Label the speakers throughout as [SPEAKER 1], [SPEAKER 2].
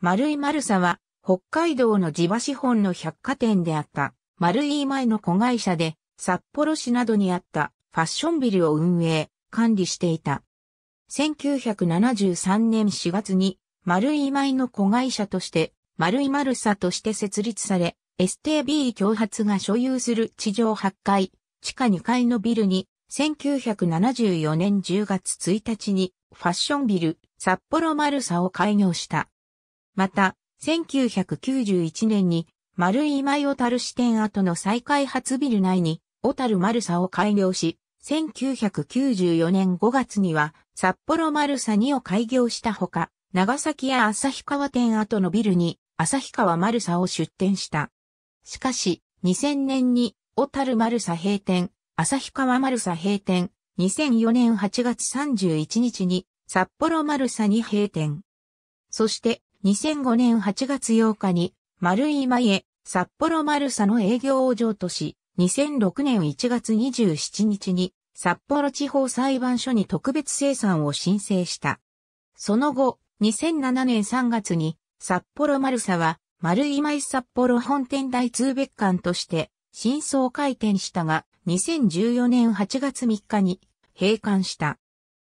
[SPEAKER 1] 丸井丸さは、北海道の地場資本の百貨店であった、
[SPEAKER 2] 丸井前の子会社で、札幌市などにあったファッションビルを運営、管理していた。1973年4月に、丸井前の子会社として、丸井丸さとして設立され、STB 共発が所有する地上8階、地下2階のビルに、1974年10月1日に、ファッションビル、札幌丸さを開業した。また、1991年に、丸井今井小樽支店跡の再開発ビル内に、小樽マルサを開業し、1994年5月には、札幌マルサ2を開業したほか、長崎や旭川店跡のビルに、旭川マルサを出店した。しかし、2000年に、小樽マルサ閉店、旭川マルサ閉店、2004年8月31日に、札幌マルサに閉店。そして、2005年8月8日に、丸井今札幌マルサの営業を譲渡し、2006年1月27日に、札幌地方裁判所に特別生産を申請した。その後、2007年3月に、札幌マルサは、丸今井札幌本店大通別館として、新装開店したが、2014年8月3日に、閉館した。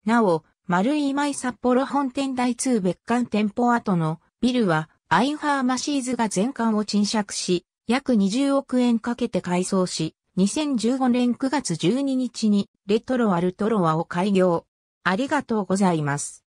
[SPEAKER 2] なお、丸井舞札幌本店第2別館店舗跡のビルはアイファーマシーズが全館を賃借し、約20億円かけて改装し、2015年9月12日にレトロアルトロ
[SPEAKER 1] ワを開業。ありがとうございます。